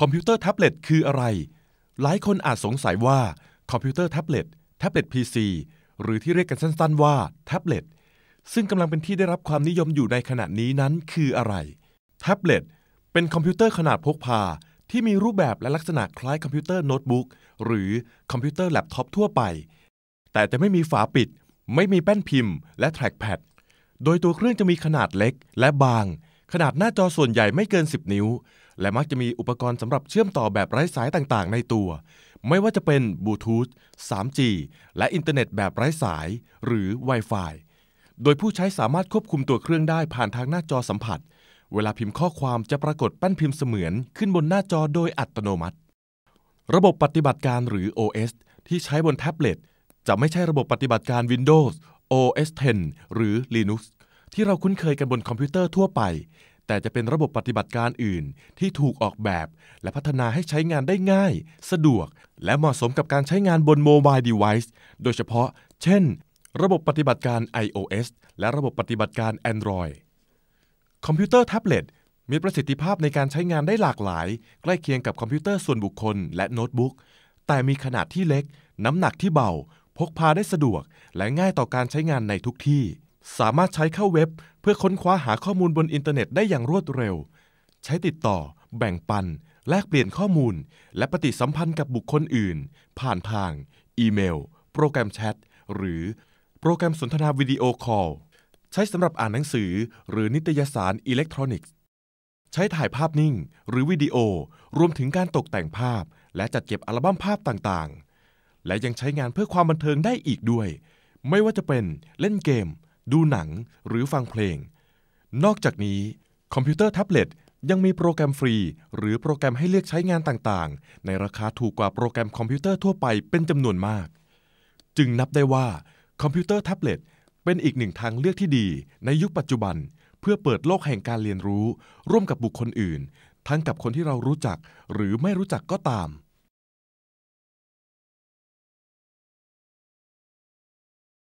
คอมพิวเตอร์แท็บเล็ตคืออะไร หลายคนอาจสงสัยว่าคอมพิวเตอร์แท็บเล็ตแท็บเล็ต PC หรือที่เรียกกันสั้น ๆ ว่าแท็บเล็ตซึ่งกำลังเป็นที่ได้รับความนิยมอยู่ในขณะนี้นั้นคืออะไร แท็บเล็ตเป็นคอมพิวเตอร์ขนาดพกพา ที่มีรูปแบบและลักษณะคล้ายคอมพิวเตอร์โน้ตบุ๊กหรือคอมพิวเตอร์แล็ปท็อปทั่วไป แต่จะไม่มีฝาปิด ไม่มีแป้นพิมพ์ และแทร็กแพดโดยตัวเครื่องจะมีขนาดเล็กและบาง ขนาดหน้าจอส่วนใหญ่ไม่เกิน 10 นิ้วและมักจะมีอุปกรณ์สำหรับเชื่อมต่อแบบไร้สายต่างๆ ในตัว ไม่ว่าจะเป็นบลูทูธ 3G และอินเทอร์เน็ตแบบไร้สายหรือ Wi-Fi โดยผู้ใช้สามารถควบคุมตัวเครื่องได้ผ่านทางหน้าจอสัมผัส เวลาพิมพ์ข้อความจะปรากฏแป้นพิมพ์เสมือนขึ้นบนหน้าจอโดยอัตโนมัติ ระบบปฏิบัติการหรือ OS ที่ใช้บนแท็บเล็ตจะไม่ใช่ระบบปฏิบัติการ Windows OS 10 หรือ Linux ที่เราคุ้นเคยกันบนคอมพิวเตอร์ทั่วไปแต่จะเป็นระบบปฏิบัติการอื่น ที่ถูกออกแบบ และพัฒนาให้ใช้งานได้ง่าย สะดวกและเหมาะสมกับการใช้งานบนโมบายเดเวิ์โดยเฉพาะเช่น ระบบปฏิบัติการ iOS และระบบปฏิบัติการ Android คอมพิวเตอร์แท็บเล็ตมีประสิทธิภาพในการใช้งานได้หลากหลาย ใกล้เคียงกับคอมพิวเตอร์ส่วนบุคคล และโน้ตบุ๊กแต่มีขนาดที่เล็ก น้ำหนักที่เบาพกพาได้สะดวก และง่ายต่อการใช้งานในทุกที่สามารถใช้เข้าเว็บเพื่อค้นคว้าหาข้อมูลบนอินเทอร์เน็ตได้อย่างรวดเร็ว ใช้ติดต่อ แบ่งปัน แลกเปลี่ยนข้อมูล และปฏิสัมพันธ์กับบุคคลอื่น ผ่านทาง อีเมล โปรแกรมแชท หรือ โปรแกรมสนทนาวิดีโอคอลใช้สำหรับอ่านหนังสือหรือนิตยสารอิเล็กทรอนิกส์ใช้ถ่ายภาพนิ่ง หรือวิดีโอรวมถึงการตกแต่งภาพและจัดเก็บอัลบั้มภาพต่างๆ และยังใช้งานเพื่อความบันเทิงได้อีกด้วย ไม่ว่าจะเป็นเล่นเกมดูหนังหรือฟังเพลง นอกจากนี้คอมพิวเตอร์แท็บเล็ตยังมีโปรแกรมฟรี หรือโปรแกรมให้เลือกใช้งานต่างๆ ในราคาถูกกว่าโปรแกรมคอมพิวเตอร์ทั่วไปเป็นจำนวนมากจึงนับได้ว่าคอมพิวเตอร์แท็บเล็ตเป็นอีกหนึ่งทางเลือกที่ดีในยุคปัจจุบัน เพื่อเปิดโลกแห่งการเรียนรู้ ร่วมกับบุคคลอื่น ทั้งกับคนที่เรารู้จัก หรือไม่รู้จักก็ตาม